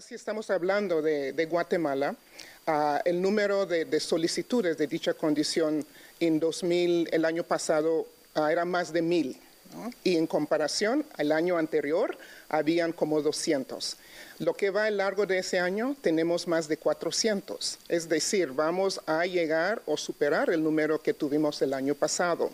Si estamos hablando de, Guatemala. Ah, el número de, solicitudes de dicha condición en 2000, el año pasado, ah, era más de mil. Y en comparación al año anterior, habían como 200. Lo que va a largo de ese año, tenemos más de 400. Es decir, vamos a llegar o superar el número que tuvimos el año pasado.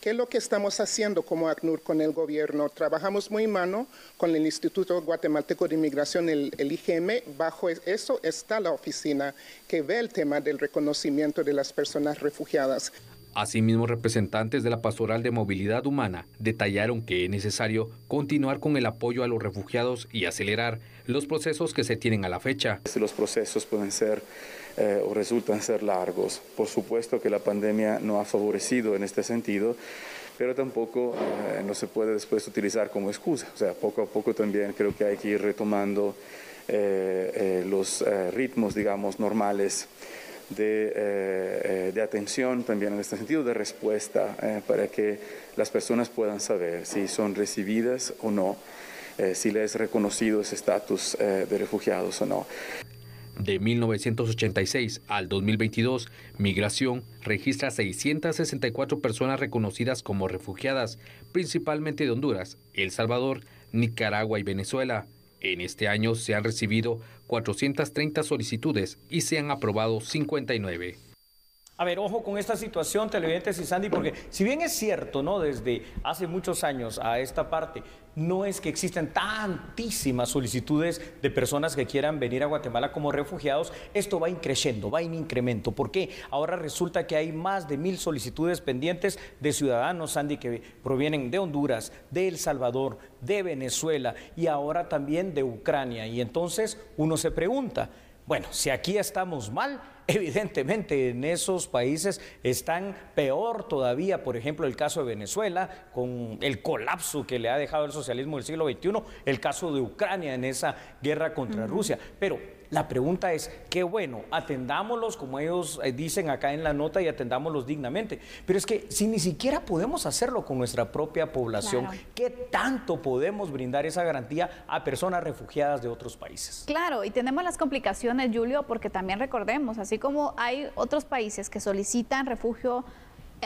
¿Qué es lo que estamos haciendo como ACNUR con el gobierno? Trabajamos muy mano con el Instituto Guatemalteco de Inmigración, el, IGM. Bajo e, eso está la oficina que ve el tema del reconocimiento de las personas refugiadas. Asimismo, representantes de la Pastoral de Movilidad Humana detallaron que es necesario continuar con el apoyo a los refugiados y acelerar los procesos que se tienen a la fecha. Este, los procesos pueden ser eh, o resultan ser largos. Por supuesto que la pandemia no ha favorecido en este sentido, pero tampoco eh, no se puede después utilizar como excusa. O sea, poco a poco también creo que hay que ir retomando eh, los ritmos, digamos, normales eh, eh, de, atención también en este sentido, de respuesta, eh, para que las personas puedan saber si son recibidas o no, si les es reconocido ese estatus de refugiados o no. De 1986 al 2022, Migración registra 664 personas reconocidas como refugiadas, principalmente de Honduras, El Salvador, Nicaragua y Venezuela. En este año se han recibido 430 solicitudes y se han aprobado 59. A ver, ojo con esta situación, televidentes y Sandy, porque si bien es cierto, ¿no? Desde hace muchos años a esta parte, no es que existan tantísimas solicitudes de personas que quieran venir a Guatemala como refugiados, esto va creciendo, va en incremento. ¿Por qué? Ahora resulta que hay más de mil solicitudes pendientes de ciudadanos, Sandy, que provienen de Honduras, de El Salvador, de Venezuela y ahora también de Ucrania. Y entonces uno se pregunta, bueno, si aquí estamos mal, evidentemente en esos países están peor todavía, por ejemplo, el caso de Venezuela, con el colapso que le ha dejado el socialismo del siglo XXI, el caso de Ucrania en esa guerra contra Rusia. Pero la pregunta es, qué bueno, atendámoslos como ellos eh, dicen acá en la nota y atendámoslos dignamente. Pero es que si ni siquiera podemos hacerlo con nuestra propia población, ¿qué tanto podemos brindar esa garantía a personas refugiadas de otros países? Claro, y tenemos las complicaciones, Julio, porque también recordemos, así como hay otros países que solicitan refugio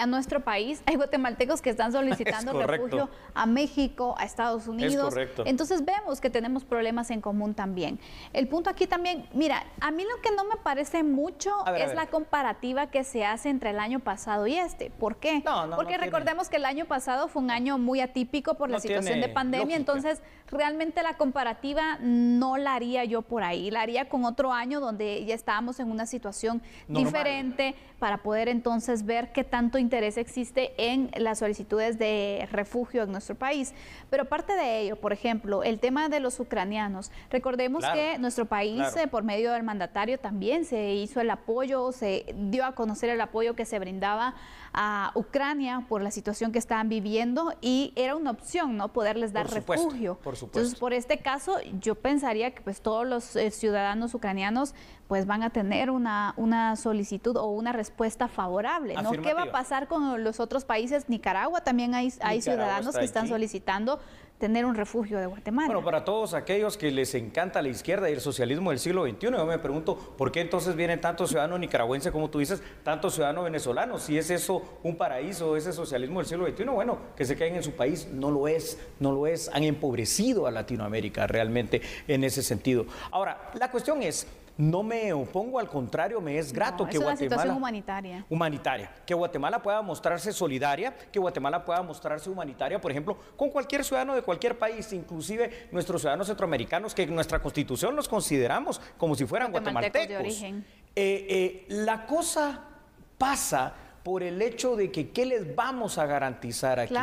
a nuestro país. Hay guatemaltecos que están solicitando refugio a México, a Estados Unidos. Entonces vemos que tenemos problemas en común también. El punto aquí también, mira, a mí lo que no me parece mucho es la comparativa que se hace entre el año pasado y este. ¿Por qué? Porque recordemos que el año pasado fue un año muy atípico por la situación de pandemia, entonces realmente la comparativa no la haría yo por ahí, la haría con otro año donde ya estábamos en una situación diferente para poder entonces ver qué tanto interés existe en las solicitudes de refugio en nuestro país. Pero parte de ello, por ejemplo, el tema de los ucranianos. Recordemos que nuestro país, eh, por medio del mandatario, también se hizo el apoyo, se dio a conocer el apoyo que se brindaba a Ucrania por la situación que estaban viviendo y era una opción, ¿no? Poderles dar refugio. Por Entonces, por este caso, yo pensaría que pues todos los eh, ciudadanos ucranianos pues van a tener una, una solicitud o una respuesta favorable. ¿no? ¿Qué va a pasar con los otros países? Nicaragua también hay, hay ciudadanos que están solicitando tener un refugio de Guatemala. Bueno, para todos aquellos que les encanta la izquierda y el socialismo del siglo XXI, yo me pregunto, ¿por qué entonces vienen tantos ciudadanos nicaragüenses, como tú dices, tantos ciudadanos venezolanos? Si es eso un paraíso, ese socialismo del siglo XXI, bueno, que se queden en su país, no lo es, no lo es. Han empobrecido a Latinoamérica realmente en ese sentido. Ahora, la cuestión es, no me opongo, al contrario, me es grato que es Guatemala. Una humanitaria. Humanitaria. Que Guatemala pueda mostrarse solidaria, que Guatemala pueda mostrarse humanitaria, por ejemplo, con cualquier ciudadano de cualquier país, inclusive nuestros ciudadanos centroamericanos, que en nuestra constitución los consideramos como si fueran guatemaltecos. Eh, eh, la cosa pasa por el hecho de que qué les vamos a garantizar aquí.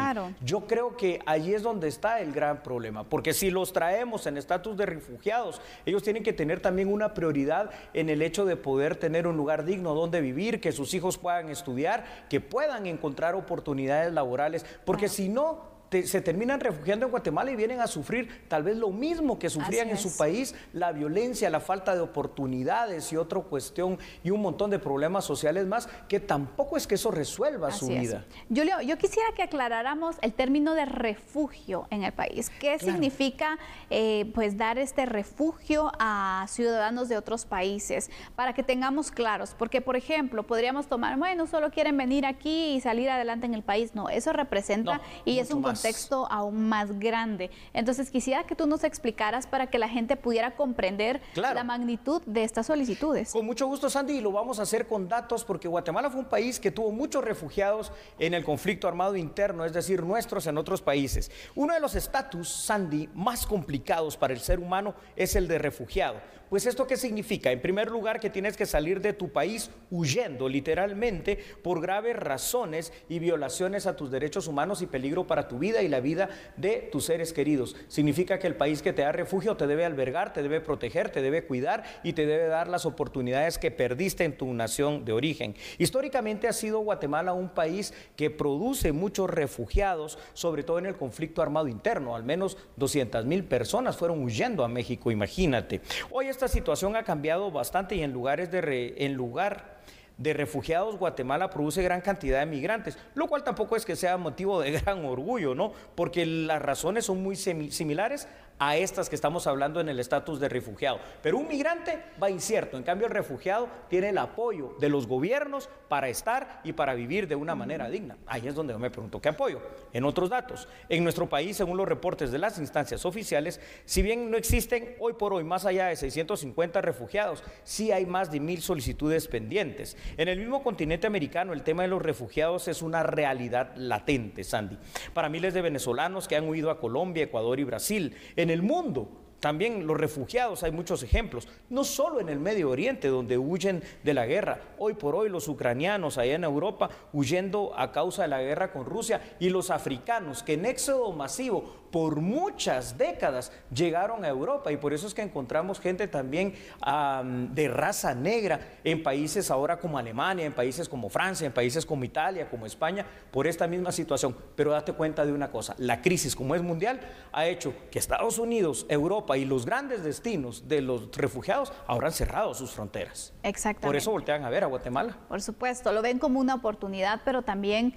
Yo creo que allí es donde está el gran problema, porque si los traemos en estatus de refugiados, ellos tienen que tener también una prioridad en el hecho de poder tener un lugar digno donde vivir, que sus hijos puedan estudiar, que puedan encontrar oportunidades laborales, porque si no, se terminan refugiando en Guatemala y vienen a sufrir tal vez lo mismo que sufrían en su país, la violencia, la falta de oportunidades y otra cuestión y un montón de problemas sociales más que tampoco es que eso resuelva su vida. Julio, yo quisiera que aclaráramos el término de refugio en el país. ¿Qué significa eh, pues dar este refugio a ciudadanos de otros países? Para que tengamos claros, porque por ejemplo, podríamos tomar, bueno, solo quieren venir aquí y salir adelante en el país. No, eso representa y es un contexto aún más grande. Entonces quisiera que tú nos explicaras para que la gente pudiera comprender la magnitud de estas solicitudes. Con mucho gusto, Sandy, y lo vamos a hacer con datos porque Guatemala fue un país que tuvo muchos refugiados en el conflicto armado interno, es decir, nuestros en otros países. Uno de los estatus, Sandy, más complicados para el ser humano es el de refugiado. Pues esto qué significa? En primer lugar, que tienes que salir de tu país huyendo literalmente por graves razones y violaciones a tus derechos humanos y peligro para tu vida vida y la vida de tus seres queridos. Significa que el país que te da refugio te debe albergar, te debe proteger, te debe cuidar y te debe dar las oportunidades que perdiste en tu nación de origen. Históricamente ha sido Guatemala un país que produce muchos refugiados, sobre todo en el conflicto armado interno. Al menos 200 mil personas fueron huyendo a México, imagínate. Hoy esta situación ha cambiado bastante y en lugares de en lugar de refugiados, Guatemala produce gran cantidad de migrantes, lo cual tampoco es que sea motivo de gran orgullo, ¿no? Porque las razones son muy similares a estas que estamos hablando en el estatus de refugiado. Pero un migrante va incierto, en cambio el refugiado tiene el apoyo de los gobiernos para estar y para vivir de una manera digna. Ahí es donde yo me pregunto qué apoyo. En otros datos, en nuestro país, según los reportes de las instancias oficiales, si bien no existen hoy por hoy más allá de 650 refugiados, sí hay más de mil solicitudes pendientes. En el mismo continente americano, el tema de los refugiados es una realidad latente, Sandy. Para miles de venezolanos que han huido a Colombia, Ecuador y Brasil, en el mundo, también los refugiados, hay muchos ejemplos, no solo en el Medio Oriente, donde huyen de la guerra. Hoy por hoy los ucranianos allá en Europa huyendo a causa de la guerra con Rusia y los africanos que en éxodo masivo por muchas décadas llegaron a Europa y por eso es que encontramos gente también de raza negra en países ahora como Alemania, en países como Francia, en países como Italia, como España, por esta misma situación. Pero date cuenta de una cosa, la crisis como es mundial ha hecho que Estados Unidos, Europa y los grandes destinos de los refugiados ahora han cerrado sus fronteras. Exactamente. Por eso voltean a ver a Guatemala. Por supuesto, lo ven como una oportunidad, pero también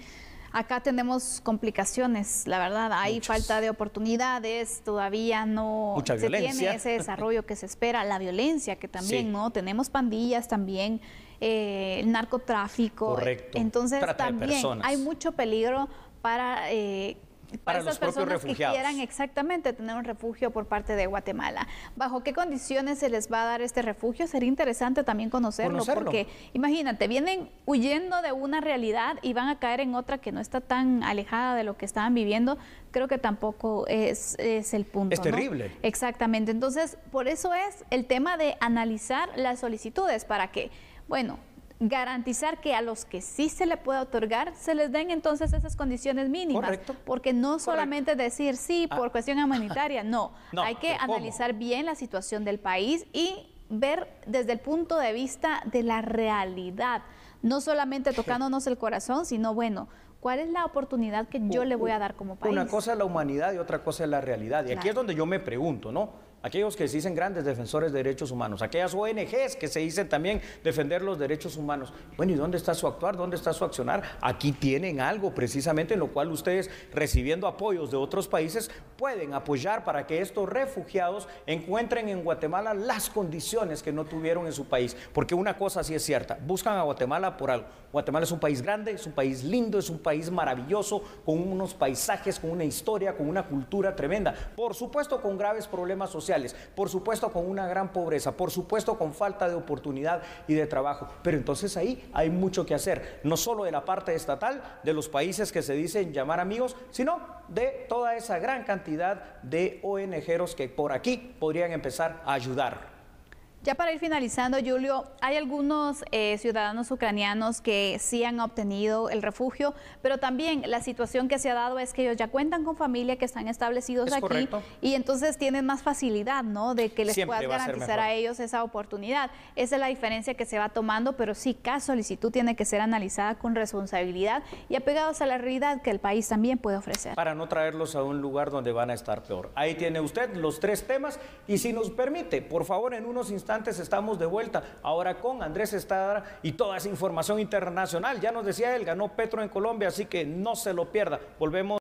Acá tenemos complicaciones, la verdad, hay falta de oportunidades, todavía no se tiene ese desarrollo que se espera, la violencia que también, ¿no? Tenemos pandillas también, eh, el narcotráfico. Correcto. Entonces también hay mucho peligro para eh, para, esas personas que quieran exactamente tener un refugio por parte de Guatemala. ¿Bajo qué condiciones se les va a dar este refugio? Sería interesante también conocerlo, porque imagínate, vienen huyendo de una realidad y van a caer en otra que no está tan alejada de lo que estaban viviendo. Creo que tampoco es, el punto. Es terrible. Exactamente. Entonces, por eso es el tema de analizar las solicitudes para que, bueno, garantizar que a los que sí se le pueda otorgar se les den entonces esas condiciones mínimas, porque no solamente decir sí ah. por cuestión humanitaria, no, hay que analizar bien la situación del país y ver desde el punto de vista de la realidad, no solamente tocándonos el corazón, sino bueno, ¿cuál es la oportunidad que yo le voy a dar como país? Una cosa es la humanidad y otra cosa es la realidad, y aquí es donde yo me pregunto, ¿no? aquellos que se dicen grandes defensores de derechos humanos, aquellas ONGs que se dicen también defender los derechos humanos. Bueno, ¿y dónde está su actuar? ¿Dónde está su accionar? Aquí tienen algo precisamente en lo cual ustedes, recibiendo apoyos de otros países, pueden apoyar para que estos refugiados encuentren en Guatemala las condiciones que no tuvieron en su país. Porque una cosa sí es cierta, buscan a Guatemala por algo. Guatemala es un país grande, es un país lindo, es un país maravilloso, con unos paisajes, con una historia, con una cultura tremenda. Por supuesto, con graves problemas sociales por supuesto con una gran pobreza, por supuesto con falta de oportunidad y de trabajo. Pero entonces ahí hay mucho que hacer, no solo de la parte estatal, de los países que se dicen llamar amigos, sino de toda esa gran cantidad de ONGeros que por aquí podrían empezar a ayudar. Ya para ir finalizando, Julio, hay algunos eh, ciudadanos ucranianos que sí han obtenido el refugio, pero también la situación que se ha dado es que ellos ya cuentan con familia que están establecidos aquí y entonces tienen más facilidad, ¿no? De que les puedan garantizar a, ellos esa oportunidad. Esa es la diferencia que se va tomando, pero sí, cada solicitud tiene que ser analizada con responsabilidad y apegados a la realidad que el país también puede ofrecer. Para no traerlos a un lugar donde van a estar peor. Ahí tiene usted los tres temas y si nos permite, por favor, en unos instantes antes estamos de vuelta, ahora con Andrés Estrada y toda esa información internacional. Ya nos decía él, ganó Petro en Colombia, así que no se lo pierda. Volvemos.